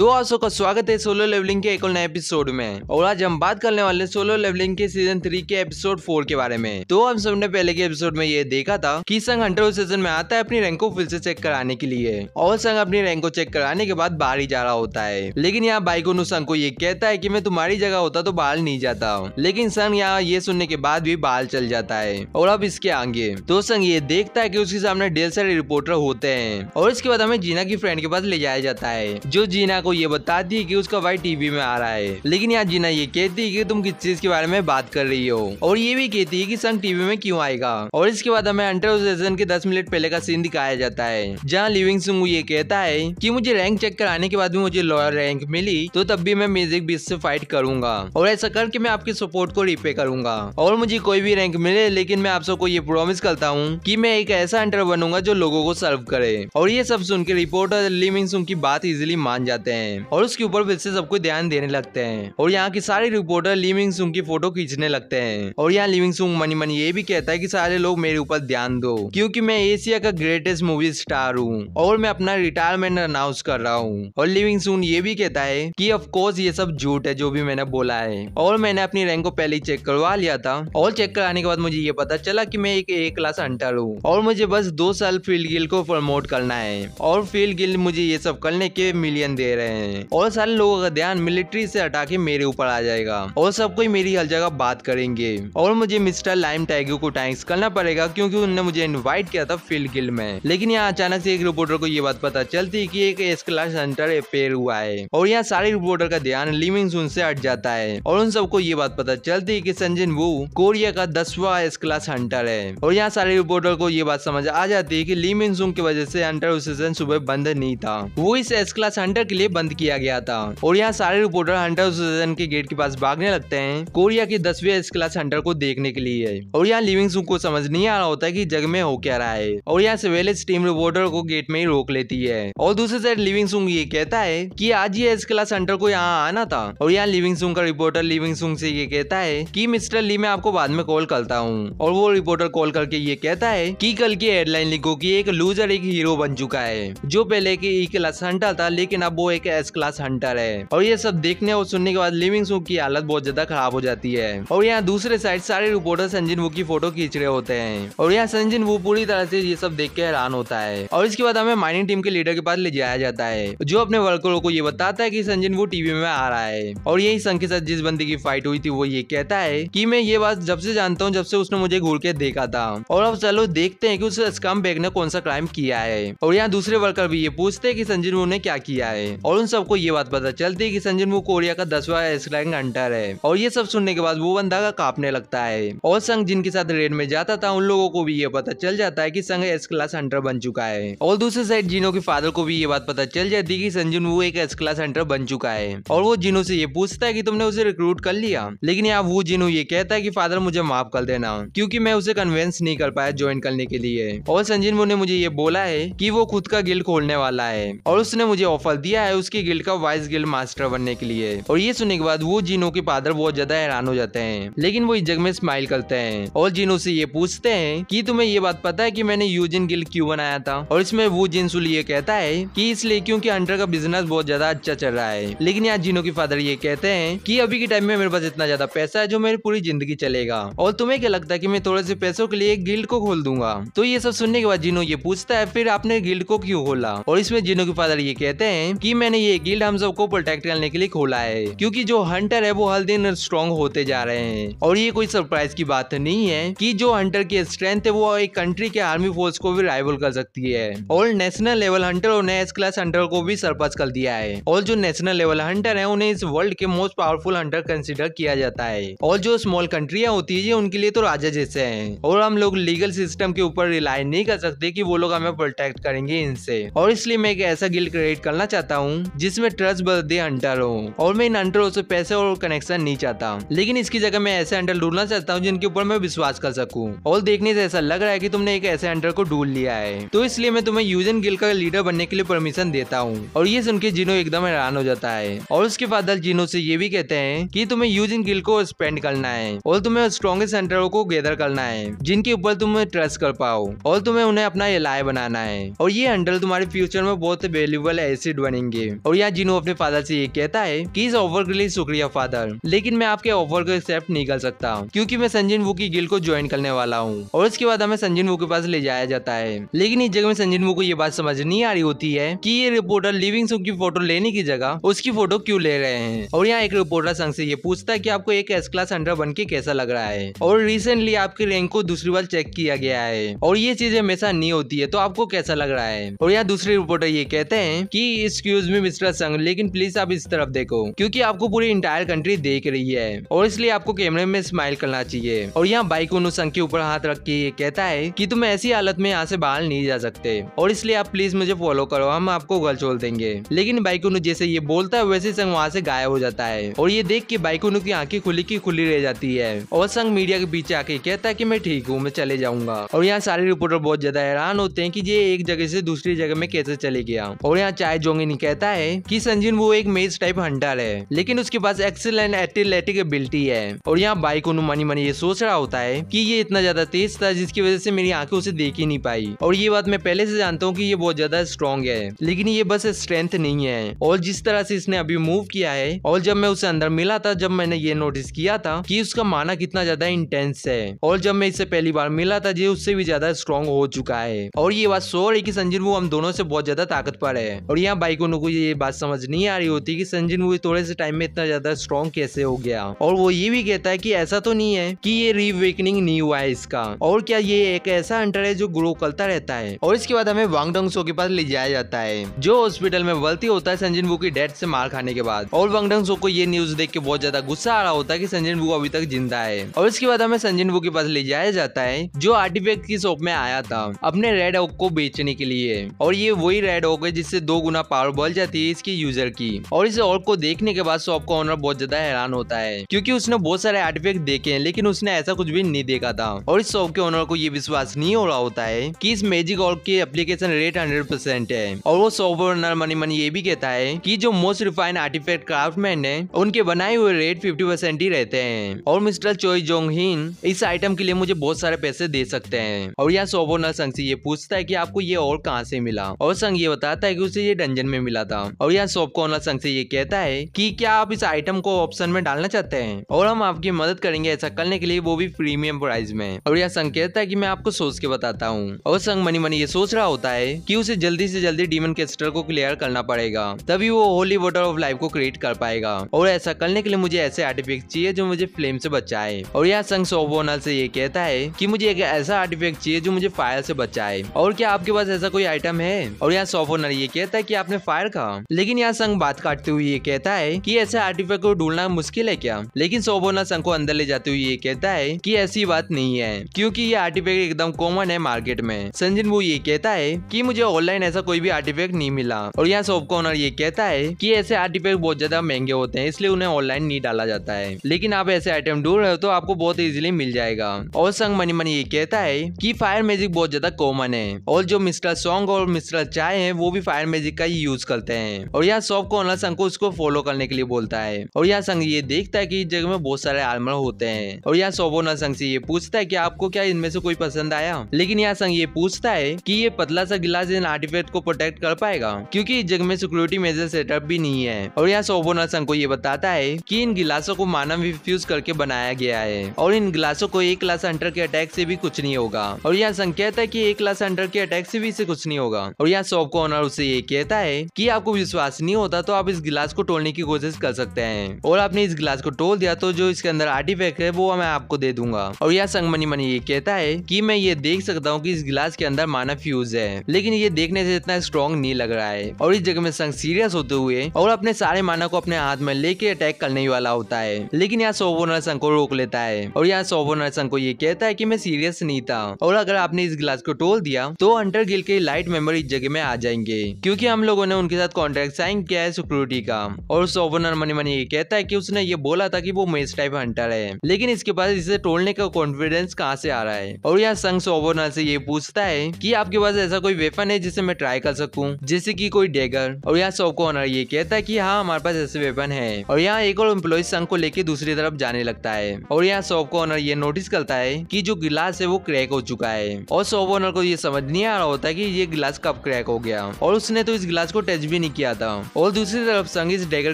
तो आप सबका स्वागत है सोलो लेवलिंग के एक और नए एपिसोड में और आज हम बात करने वाले सोलो लेवलिंग के सीजन थ्री के एपिसोड फोर के बारे में तो हम सबने पहले के एपिसोड में ये देखा था कि संग हंटर उस सीजन में आता है अपनी रैंक को फिर से चेक कराने के लिए और संग अपनी रैंक को चेक कराने के बाद बाहर ही जा रहा होता है लेकिन यहाँ बाइक संघ को ये कहता है की मैं तुम्हारी जगह होता तो बाहर नहीं जाता लेकिन संग यहाँ ये सुनने के बाद भी बाहर चल जाता है और अब इसके आगे तो संग ये देखता है की उसके सामने ढेर सारे रिपोर्टर होते हैं और इसके बाद हमें जीना की फ्रेंड के पास ले जाया जाता है जो जीना को को ये बताती है कि उसका भाई टीवी में आ रहा है लेकिन यहाँ जीना ये कहती है कि तुम किस चीज के बारे में बात कर रही हो और ये भी कहती है कि संग टीवी में क्यों आएगा और इसके बाद हमें अंटर सेशन के दस मिनट पहले का सीन दिखाया जाता है जहाँ लिविंग सिंह ये कहता है की मुझे रैंक चेक कराने के बाद भी मुझे लोअर रैंक मिली तो तब भी मैं म्यूजिक बीच ऐसी फाइट करूंगा और ऐसा करके मैं आपके सपोर्ट को रिपे करूंगा और मुझे कोई भी रैंक मिले लेकिन मैं आप सबको ये प्रोमिस करता हूँ की मैं एक ऐसा अंटर बनूंगा जो लोगो को सर्व करे और ये सब सुन के रिपोर्टर लिविंग सिंह की बात इजिली मान जाते हैं हैं और उसके ऊपर फिर से सबको ध्यान देने लगते हैं और यहाँ के सारे रिपोर्टर लिविंग सुंग की फोटो खींचने लगते हैं और यहाँ लिविंग सुंग मनी मनी ये भी कहता है की सारे लोग मेरे ऊपर ध्यान दो क्यूँकी मैं एशिया का ग्रेटेस्ट मूवी स्टार हूँ और मैं अपना रिटायरमेंट अनाउंस कर रहा हूँ और लिविंग सुन ये भी कहता है की ऑफकोर्स ये सब झूठ है जो भी मैंने बोला है और मैंने अपनी रैंक को पहले चेक करवा लिया था और चेक कराने के बाद मुझे ये पता चला की मैं एक ए क्लास हंटर हूँ और मुझे बस दो साल फील्ड गिल को प्रमोट करना है और फील्ड गिल मुझे ये सब करने के मिलियन दे रहे रहे हैं और सारे लोगों का ध्यान मिलिट्री से हटा के मेरे ऊपर आ जाएगा और सब कोई मेरी हर जगह बात करेंगे और मुझे मिस्टर लाइम टैगो को टैंक्स करना पड़ेगा क्योंकि उनने मुझे इनवाइट किया था फील्ड गिल्ड में लेकिन यहाँ अचानक से एक रिपोर्टर को ये बात पता चलती है की एक एस क्लास हंटर अपेयर हुआ है और यहाँ सारे रिपोर्टर का ध्यान लिविंग से हट जाता है और उन सबको ये बात पता चलती है की संजन वो कोरिया का दसवा एस क्लास हंटर है और यहाँ सारे रिपोर्टर को ये बात समझ आ जाती है की लिमिंग की वजह से हंटर उस सुबह बंद नहीं था वो इस एस क्लास हंटर के लिए बंद किया गया था और यहाँ सारे रिपोर्टर हंटर एसोसिएशन के गेट के पास भागने लगते हैं कोरिया के दसवें एस क्लास हंटर को देखने के लिए और यहाँ लिविंग को समझ नहीं आ रहा होता की जग में हो क्या रहा है और यहाँ सवेले टीम रिपोर्टर को गेट में ही रोक लेती है और दूसरी साइड लिविंग ये कहता है कि आज ये एस क्लास हंटर को यहाँ आना था और यहाँ लिविंग सुंग का रिपोर्टर लिविंग सुंग से ये कहता है की मिस्टर ली मैं आपको बाद में कॉल करता हूँ और वो रिपोर्टर कॉल करके ये कहता है की कल की हेडलाइन लिखो की एक लूजर एक हीरो बन चुका है जो पहले की क्लास हंटर था लेकिन अब वो एक एस क्लास हंटर है और ये सब देखने और सुनने के बाद लिविंग सुख की हालत बहुत ज्यादा खराब हो जाती है और यहाँ दूसरे साइड सारे रिपोर्टर संजीन वो की फोटो खींच रहे होते हैं और यहाँ संजीन वो पूरी तरह से ये सब देख के हैरान होता है और इसके बाद हमें माइनिंग टीम के लीडर के पास ले जाया जाता है जो अपने वर्करों को ये बताता है की संजीन वो टीवी में आ रहा है और यही संघ के साथ जिस बंदी की फाइट हुई थी वो ये कहता है की मैं ये बात जब से जानता हूँ जब से उसने मुझे घूर के देखा था और अब चलो देखते हैं की उस स्कम बैग ने कौन सा क्राइम किया है और यहाँ दूसरे वर्कर भी ये पूछते है की संजीन वो ने क्या किया है और उन सबको ये बात पता चलती है कि संजनवू कोरिया का दसवा एस रैंक हंटर है और ये सब सुनने के बाद वो बंदा का कांपने लगता है और संघ जिनके साथ रेड में जाता था उन लोगों को भी ये पता चल जाता है की संघ एस क्लास हंटर बन चुका है और दूसरे साइड जिनो के फादर को भी ये बात पता चल जाती है की संजन वो एक एस क्लास हंटर बन चुका है और वो जिनो से ये पूछता है की तुमने उसे रिक्रूट कर लिया लेकिन यहाँ वो जिनो ये कहता है की फादर मुझे माफ कर देना क्यूँकी मैं उसे कन्वेंस नहीं कर पाया ज्वाइन करने के लिए और संजीन ने मुझे ये बोला है कि वो खुद का गिल खोलने वाला है और उसने मुझे ऑफर दिया है उसकी गिल्ड का वाइस गिल्ड मास्टर बनने के लिए और ये सुनने के बाद वो जीनो के फादर बहुत ज्यादा हैरान हो जाते हैं लेकिन वो इस जग में स्माइल करते हैं और जीनो से ये पूछते हैं कि तुम्हें ये बात पता है कि मैंने यूजिन गिल्ड क्यों बनाया था और इसमें वो जिनसुल ये कहता है कि इसलिए क्योंकि अंडर का बिजनेस बहुत ज्यादा अच्छा चल रहा है लेकिन यहाँ जीनो के फादर ये कहते हैं कि अभी के टाइम में मेरे पास इतना ज्यादा पैसा है जो मेरी पूरी जिंदगी चलेगा और तुम्हें क्या लगता है कि मैं थोड़े से पैसों के लिए गिल्ड को खोल दूंगा तो ये सब सुनने के बाद जीनो ये पूछता है फिर आपने गिल्ड को क्यों खोला और इसमें जीनो के फादर ये कहते हैं की मैं मैंने ये गिल्ड हम सबको प्रोटेक्ट करने के लिए खोला है क्योंकि जो हंटर है वो हर दिन स्ट्रॉन्ग होते जा रहे हैं और ये कोई सरप्राइज की बात नहीं है कि जो हंटर की स्ट्रेंथ है वो एक कंट्री के आर्मी फोर्स को भी राइवल कर सकती है और नेशनल लेवल हंटर और नेक्स्ट क्लास हंटर को भी सरपंच कर दिया है और जो नेशनल लेवल हंटर है उन्हें इस वर्ल्ड के मोस्ट पावरफुल हंटर कंसिडर किया जाता है और जो स्मॉल कंट्रिया होती है उनके लिए तो राजा जैसे है और हम लोग लीगल सिस्टम के ऊपर रिलाय नहीं कर सकते की वो लोग हमें प्रोटेक्ट करेंगे इनसे और इसलिए मैं एक ऐसा गिल्ड क्रिएट करना चाहता हूँ हूँ जिसमें ट्रस्ट बर्थडे हंटर हूँ और मैं इन हंटरों से पैसे और कनेक्शन नहीं चाहता हूँ लेकिन इसकी जगह मैं ऐसे हंटर ढूंढना चाहता हूँ जिनके ऊपर मैं विश्वास कर सकूँ और देखने से ऐसा लग रहा है की तुमने एक ऐसे हंटर को ढूंढ लिया है तो इसलिए मैं तुम्हें यूजन गिल का लीडर बनने के लिए परमिशन देता हूँ और ये सुन के जिनो एकदम हैरान हो जाता है और उसके बाद जिनो से ये भी कहते हैं की तुम्हें यूजन गिल को स्पेंड करना है और तुम्हें स्ट्रॉन्गेस्ट हंटरों को गैदर करना है जिनके ऊपर तुम ट्रस्ट कर पाओ और तुम्हें उन्हें अपना एलाय बनाना है और ये हंटर तुम्हारे फ्यूचर में बहुत वेल्यूबल एसिड बनेंगे और यहाँ जिनू अपने फादर से ये कहता है कि इस ऑफर के लिए शुक्रिया फादर लेकिन मैं आपके ऑफर को एक्सेप्ट नहीं कर सकता क्योंकि मैं संजीन वो की गिल को ज्वाइन करने वाला हूँ और उसके बाद हमें संजीन वो के पास ले जाया जाता है लेकिन इस जगह में संजीन वो को ये बात समझ नहीं आ रही होती है की ये रिपोर्टर लिविंग सुख की फोटो लेने की जगह उसकी फोटो क्यूँ ले रहे हैं और यहाँ एक रिपोर्टर संघ से ये पूछता है की आपको एक एस क्लास अंडर बन के कैसा लग रहा है और रिसेंटली आपके रैंक को दूसरी बार चेक किया गया है और ये चीज हमेशा नहीं होती है तो आपको कैसा लग रहा है और यहाँ दूसरे रिपोर्टर ये कहते हैं की एक्सक्यूज एक्सक्यूज मी मिस्टर संग लेकिन प्लीज आप इस तरफ देखो क्योंकि आपको पूरी इंटायर कंट्री देख रही है और इसलिए आपको कैमरे में स्माइल करना चाहिए और यहाँ बाइक संघ के ऊपर हाथ रख के कहता है की तुम ऐसी हालत में यहाँ से बाहर नहीं जा सकते और इसलिए आप प्लीज मुझे फॉलो करो हम आपको गल छोड़ देंगे लेकिन बाइक जैसे ये बोलता है वैसे संग वहाँ से गायब हो जाता है और ये देख के बाइक की आंखें खुली की खुली रह जाती है और संग मीडिया के पीछे आके कहता है कि मैं ठीक हूँ मैं चले जाऊंगा और यहाँ सारे रिपोर्टर बहुत ज्यादा हैरान होते हैं कि ये एक जगह से दूसरी जगह में कैसे चले गया और यहाँ चाय जोंगे नहीं कहते कहता है कि संजीन वो एक मेज टाइप हंटर है लेकिन उसके पास एक्सेलेंट एथलेटिक एबिलिटी है और यहाँ बाइक को मनी मनी ये सोच रहा होता है कि ये इतना ज्यादा तेज था जिसकी वजह से मेरी आंखें उसे देख ही नहीं पाई और ये बात मैं पहले से जानता हूँ कि ये बहुत ज्यादा स्ट्रॉन्ग है लेकिन ये बस स्ट्रेंथ नहीं है और जिस तरह से इसने अभी मूव किया है और जब मैं उसे अंदर मिला था जब मैंने ये नोटिस किया था कि उसका माना कितना ज्यादा इंटेंस है और जब मैं इससे पहली बार मिला था ये उससे भी ज्यादा स्ट्रॉन्ग हो चुका है और ये बात सो रही की संजीव वो हम दोनों से बहुत ज्यादा ताकतवर है और यहाँ बाइकोनू को ये बात समझ नहीं आ रही होती कि संजीन वो थोड़े से टाइम में इतना ज्यादा स्ट्रॉन्ग कैसे हो गया और वो ये भी कहता है कि ऐसा तो नहीं है कि ये रिवेकनिंग नहीं हुआ है इसका और क्या ये एक ऐसा अंटर है जो ग्रो करता रहता है और इसके बाद हमें वांगडोंग सो के पास ले जाया जाता है जो हॉस्पिटल में गलती होता है संजीन वू की डेथ से मार खाने के बाद और वांगडोंग सो को ये न्यूज देख के बहुत ज्यादा गुस्सा आ रहा होता है की संजीन वू अभी तक जिंदा है और इसके बाद हमें संजीन वू के पास ले जाया जाता है जो आर्टिफेक्ट की शॉप में आया था अपने रेड ऑक को बेचने के लिए और ये वही रेड ऑक है जिससे दो गुना पावर बल जाती है इसकी यूजर की और इस ऑर्क को देखने के बाद शॉप का ऑनर बहुत ज्यादा हैरान होता है क्यूँकी उसने बहुत सारे आर्टिफेक्ट देखे हैं लेकिन उसने ऐसा कुछ भी नहीं देखा था और इस शॉप के ऑनर को ये विश्वास नहीं हो रहा होता है की इस मैजिक ऑर्ग की अप्लीकेशन रेट हंड्रेड है और वो शॉप ऑनर मनी मनी ये भी कहता है की जो मोस्ट रिफाइंड आर्टिफेक्ट क्राफ्टमैन है उनके बनाए हुए रेट फिफ्टी ही रहते हैं और मिस्टर चोई जोंग हिन इस आइटम के लिए मुझे बहुत सारे पैसे दे सकते हैं और यहाँ सोबोनर ऑनर संग से ये पूछता है की आपको ये और कहाँ से मिला और संग ये बताता है की उसे ये डंजन में मिला था और यहाँ ऑनर संघ से ये कहता है कि क्या आप इस आइटम को ऑप्शन में डालना चाहते हैं और हम आपकी मदद करेंगे ऐसा करने के लिए वो भी प्रीमियम प्राइस में और यह संघ कहता है की मैं आपको सोच के बताता हूँ और संघ मनी मनी ये सोच रहा होता है की उसे जल्दी ऐसी जल्दी डीमन कैस्टर को क्लियर करना पड़ेगा तभी वो होली वोटर ऑफ लाइफ को क्रिएट कर पाएगा और ऐसा करने के लिए मुझे ऐसे आर्टिफिक्स चाहिए जो मुझे फ्लेम से बचाए और यह संघ ओनर से ये कहता है की मुझे एक ऐसा आर्टिफिक्स चाहिए जो मुझे फायर से बचाए और क्या आपके पास ऐसा कोई आइटम है और यहाँ ओनर ये कहता है की आपने फायर था लेकिन यहाँ संघ बात काटते हुए ये कहता है कि ऐसे आर्टिफैक्ट को ढूंढना मुश्किल है क्या लेकिन सोबोना संघ को अंदर ले जाते हुए ये कहता है कि ऐसी बात नहीं है क्योंकि ये आर्टिफैक्ट एकदम कॉमन है मार्केट में संजन वो ये कहता है कि मुझे ऑनलाइन ऐसा कोई भी आर्टिफैक्ट नहीं मिला और यहाँ सोप का ऑनर ये कहता है की ऐसे आर्टिफैक्ट बहुत ज्यादा महंगे होते हैं इसलिए उन्हें ऑनलाइन नहीं डाला जाता है लेकिन आप ऐसे आइटम ढूंढ रहे हो तो आपको बहुत इजिली मिल जाएगा और संग मनी मनी ये कहता है कि फायर मैजिक बहुत ज्यादा कॉमन है और जो मिस्टर सॉन्ग और मिस्टर चाय है वो भी फायर मैजिक का ही यूज करते जाते हैं और यहाँ शॉप को ओनर संग को उसको फॉलो करने के लिए बोलता है और यहाँ संघ ये देखता है की जगह में बहुत सारे आलमर होते हैं और यहाँ शॉप ओनर संघ से ये पूछता है की आपको क्या इनमें से कोई पसंद आया लेकिन यहाँ संघ ये पूछता है की ये पतला सा गिलास इन आर्टिफेक्ट को प्रोटेक्ट कर पाएगा क्यूँकी इस जगह में सिक्योरिटी मेजर सेटअप भी नहीं है और यहाँ शॉप ओनर संघ को ये बताता है की इन गिलासों को मानव रिफ्यूज करके बनाया गया है और इन गिलासों को एक क्लास अंडर के अटैक से भी कुछ नहीं होगा और यहाँ संग कहता है की एक क्लास अंडर के अटैक से भी इसे कुछ नहीं होगा और यहाँ शॉप को ओनर उसे ये कहता है की आपको विश्वास नहीं होता तो आप इस गिलास को टोलने की कोशिश कर सकते हैं और आपने इस गिलास को टोल दिया तो जो इसके अंदर आर्टिफैक्ट है वो मैं आपको दे दूंगा और यह संगमनी मनी ये कहता है कि मैं ये देख सकता हूँ कि इस गिलास के अंदर माना फ्यूज है लेकिन ये देखने से इतना स्ट्रॉन्ग नहीं लग रहा है और इस जगह में संग सीरियस होते हुए और अपने सारे मानव को अपने हाथ में लेके अटैक करने वाला होता है लेकिन यहाँ सोवोनर संघ को रोक लेता है और यहाँ सोवोनर संघ को ये कहता है की मैं सीरियस नहीं था और अगर आपने इस गिलास को टोल दिया तो हंटर गिल के लाइट मेमोरी इस जगह में आ जाएंगे क्यूँकी हम लोगों ने उनके साथ साथ कॉन्ट्रैक्ट साइन किया है सिक्योरिटी का और उस ओवनर मनी मनी ये कहता है कि उसने ये बोला था कि वो मेज टाइप हंटर है लेकिन इसके पास इसे टोलने का कॉन्फिडेंस कहाँ से आ रहा है और यहाँ संघ ओवनर से ये पूछता है कि आपके पास ऐसा कोई वेपन है जिसे मैं ट्राई कर सकूं जैसे की कोई डेगर और यहाँ सोको ऑनर ये कहता है की हाँ हमारे पास ऐसे वेपन है और यहाँ एक और एम्प्लॉय संघ को लेकर दूसरी तरफ जाने लगता है और यहाँ को ऑनर ये नोटिस करता है कि जो गिलास है वो क्रैक हो चुका है और सोको ऑनर को ये समझ नहीं आ रहा होता है कि ये गिलास कब क्रैक हो गया और उसने तो इस गिलास को टच भी नहीं किया था और दूसरी तरफ इस डेगर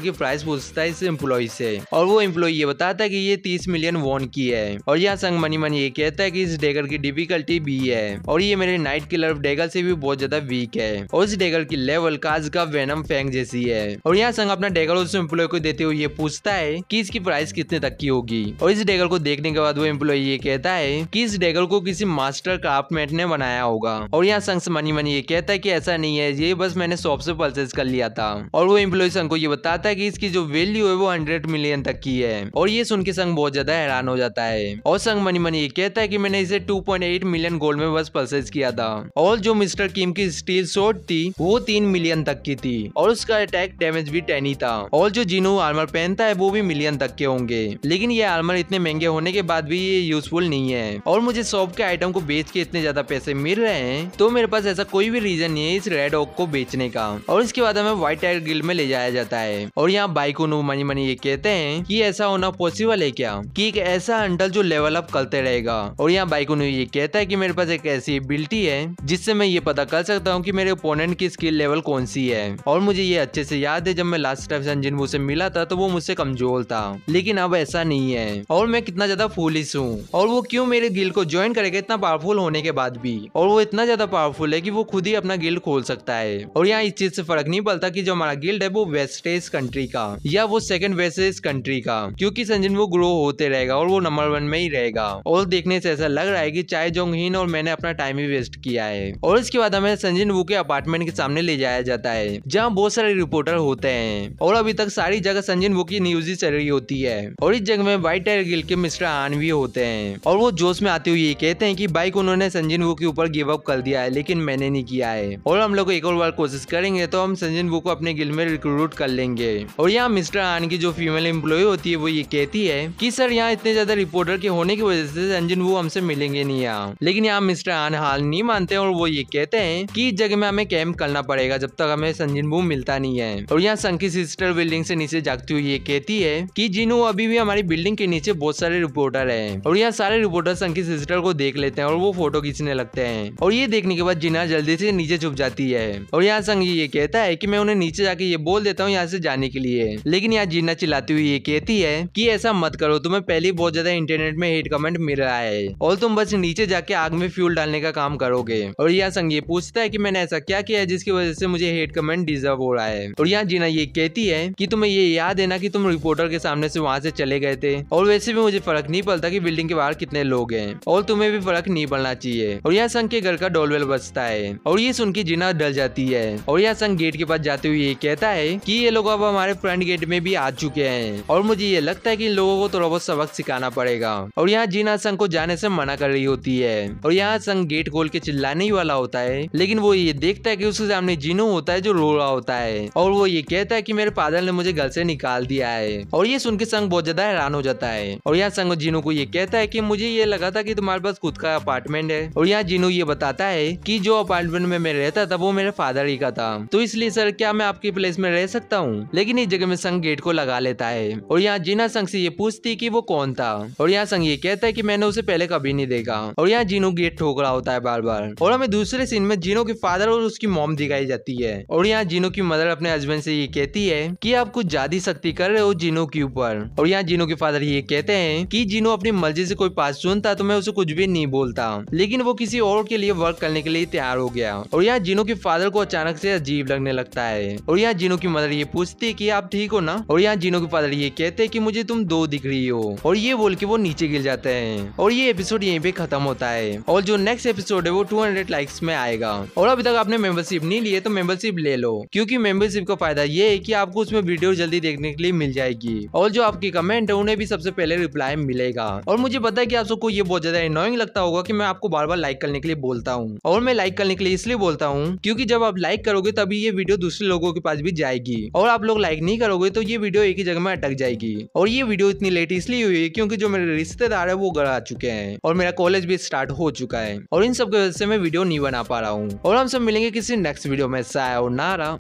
की प्राइस पूछता है इस एम्प्लॉय से और वो एम्प्लॉय ये बताता है कि ये तीस मिलियन वॉन की है और यहाँ संग मनी मन ये कहता है कि इस डेगर की डिफिकल्टी बी है और ये मेरे नाइट किलर डेगर से भी बहुत ज्यादा वीक है और इस डेगर की लेवल काज का वेनम फैंग जैसी है और यहाँ संग अपना डेगर उस एम्प्लॉय को देते हुए ये पूछता है की इसकी प्राइस कितने तक की होगी और इस डेगर को देखने के बाद वो एम्प्लॉय ये कहता है की इस डेगर को किसी मास्टर क्राफ्टमेट ने बनाया होगा और यहाँ संग मनी मन ये कहता है की ऐसा नहीं है ये बस मैंने शॉप से पल्से रिसर्च कर लिया था और वो संघ को ये बताता है कि इसकी जो वैल्यू है वो हंड्रेड मिलियन तक की है और ये सुन के संग बहुत ज्यादा हैरान हो जाता है और संग मनी मनी ये कहता है की मैंने इसे टू मिलियन गोल्ड में बस परचेज किया था और जो मिस्टर किम की स्टील शोट थी वो तीन मिलियन तक की थी और उसका अटैक डैमेज भी टेन ही था और जो जिनो आर्मर पहनता है वो भी मिलियन तक के होंगे लेकिन ये आर्मर इतने महंगे होने के बाद भी ये यूजफुल नहीं है और मुझे शॉप के आइटम को बेच के इतने ज्यादा पैसे मिल रहे हैं तो मेरे पास ऐसा कोई भी रीजन नहीं है इस रेड ऑक को बेचने का और इसके इसके बाद हमें व्हाइट टाइगर गिल्ड में ले जाया जाता है और यहाँ बाइकुनु मनी मनी ये कहते हैं कि ऐसा होना पॉसिबल है क्या कि एक ऐसा हंटल जो लेवल अप करते रहेगा और यहाँ बाइकुनु ये कहता है कि मेरे पास एक ऐसी एबिलिटी है जिससे मैं ये पता कर सकता हूँ कि मेरे ओपोनेंट की स्किल लेवल कौन सी है और मुझे ये अच्छे से याद है जब मैं लास्ट टाइम संजिन से मिला था तो वो मुझसे कमजोर था लेकिन अब ऐसा नहीं है और मैं कितना ज्यादा फूलिस हूँ और वो क्यूँ मेरे गिल को ज्वाइन करेगा इतना पावरफुल होने के बाद भी और वो इतना ज्यादा पावरफुल है की वो खुद ही अपना गिल खोल सकता है और यहाँ इस चीज से फर्क फर्क नहीं पड़ता कि जो हमारा गिल्ड है वो वेस्टेज कंट्री का या वो सेकंड वेस्टेज कंट्री का क्योंकि संजन वो ग्रो होते रहेगा और वो नंबर वन में ही रहेगा और देखने से ऐसा लग रहा है की चाय जोंग और मैंने अपना टाइम ही वेस्ट किया है और इसके बाद हमें संजन वो के अपार्टमेंट के सामने ले जाया जाता है जहाँ बहुत सारे रिपोर्टर होते हैं और अभी तक सारी जगह संजन वो की न्यूज ही चल रही होती है और इस जगह में व्हाइट टाइगर गिल के मिस्टर आन भी होते हैं और वो जोश में आते हुए कहते हैं कि बाइक उन्होंने संजन वो के ऊपर गिव अप कर दिया है लेकिन मैंने नहीं किया है और हम लोग एक और बार कोशिश करेंगे तो हम संजन वो को अपने गिल में रिक्रूट कर लेंगे और यहाँ मिस्टर आन की जो फीमेल एम्प्लॉय होती है वो ये कहती है की सर यहाँ इतने ज्यादा रिपोर्टर के होने की वजह से संजन वो हमसे मिलेंगे नहीं यहाँ लेकिन यहाँ मिस्टर आन हाल नहीं मानते और वो ये कहते हैं की जगह में हमें कैंप करना पड़ेगा जब तक हमें संजन वो मिलता नहीं है और यहाँ संकी सिस्टर बिल्डिंग से नीचे जागती हुई ये कहती है की जिन्हों अभी भी हमारी बिल्डिंग के नीचे बहुत सारे रिपोर्टर है और यहाँ सारे रिपोर्टर संकी सिस्टर को देख लेते हैं और वो फोटो खींचने लगते हैं और ये देखने के बाद जिना जल्दी से नीचे छुप जाती है और यहाँ संगी ये कहता है कि मैं उन्हें नीचे जाके ये बोल देता हूँ यहाँ से जाने के लिए लेकिन यहाँ जीना चिल्लाती हुई ये कहती है कि ऐसा मत करो तुम्हें पहले बहुत ज्यादा इंटरनेट में हेट कमेंट मिल रहा है और तुम बस नीचे जाके आग में फ्यूल डालने का काम करोगे और यहाँ संग ये पूछता है की मैंने ऐसा क्या किया है जिसकी वजह से मुझे हेट कमेंट डिजर्व हो रहा है और यहाँ जीना ये कहती है की तुम्हें ये याद है ना की तुम रिपोर्टर के सामने से वहाँ से चले गए थे और वैसे भी मुझे फर्क नहीं पड़ता की बिल्डिंग के बाहर कितने लोग है और तुम्हें भी फर्क नहीं पड़ना चाहिए और यहाँ संघ के घर का डोलवेल बचता है और ये सुन के जीना डल जाती है और यहाँ संग गेट गेट के पास जाते हुए ये कहता है कि ये लोग अब हमारे फ्रंट गेट में भी आ चुके हैं और मुझे ये लगता है कि इन लोगों को थोड़ा बहुत सबक सिखाना पड़ेगा और यहाँ जीना संघ को जाने से मना कर रही होती है और यहाँ संघ गेट खोल के चिल्लाने ही वाला होता है लेकिन वो ये देखता है की उसके सामने जीनो होता है जो रो रहा होता है और वो ये कहता है की मेरे फादर ने मुझे घर से निकाल दिया है और ये सुन के संघ बहुत ज्यादा हैरान हो जाता है और यहाँ संघ जीनो को ये कहता है की मुझे ये लगा था की तुम्हारे पास खुद का अपार्टमेंट है और यहाँ जीनो ये बताता है की जो अपार्टमेंट में मैं रहता था वो मेरे फादर ही का था तो इसलिए इसलिए सर क्या मैं आपकी प्लेस में रह सकता हूँ लेकिन इस जगह में संघ गेट को लगा लेता है और यहाँ जीना संघ से ये पूछती की वो कौन था और यहाँ संघ ये कहता है की मैंने उसे पहले कभी नहीं देखा और यहाँ जीनू गेट ठोक होता है बार बार और हमें दूसरे सीन में जीनो के फादर और उसकी मोम दिखाई जाती है और यहाँ जीनो की मदर अपने हस्बैंड से ये कहती है की आप कुछ ज्यादा शक्ति कर रहे हो जीनो के ऊपर और यहाँ जीनो के फादर ये कहते हैं की जीनो अपनी मर्जी से कोई पास चुनता तो मैं उसे कुछ भी नहीं बोलता लेकिन वो किसी और के लिए वर्क करने के लिए तैयार हो गया और यहाँ जीनो के फादर को अचानक से अजीब लगने लगने लगता है और यहाँ जीनू की मदर ये पूछती है की आप ठीक हो ना और यहाँ जीनू के फादर ये कहते हैं की मुझे तुम दो दिख रही हो और ये बोल के वो नीचे गिर जाते हैं और ये एपिसोड यही पे खत्म होता है और जो नेक्स्ट एपिसोड है वो टू लाइक्स में आएगा और अभी तक आपने मेंबरशिप नहीं लिए तो मेंबरशिप ले लो क्योंकि मेंबरशिप का फायदा ये है कि आपको उसमें वीडियो जल्दी देखने के लिए मिल जाएगी और जो आपके कमेंट है उन्हें भी सबसे पहले रिप्लाई मिलेगा और मुझे पता है कि आप सबको ये बहुत ज्यादा इनोइंग लगता होगा कि मैं आपको बार बार लाइक करने के लिए बोलता हूँ और मैं लाइक करने के लिए इसलिए बोलता हूँ क्यूँकी जब आप लाइक करोगे तभी ये वीडियो दूसरे लोगों के पास भी जाएगी और आप लोग लाइक नहीं करोगे तो ये वीडियो एक ही जगह में अटक जाएगी और ये वीडियो इतनी लेट इसलिए हुई है क्योंकि जो मेरे रिश्तेदार है वो घर आ चुके हैं और मेरा कॉलेज भी स्टार्ट हो चुका है और इन सब की वजह से मैं वीडियो नहीं बना पा रहा हूँ और हम सब मिलेंगे किसी नेक्स्ट वीडियो में साया और नारा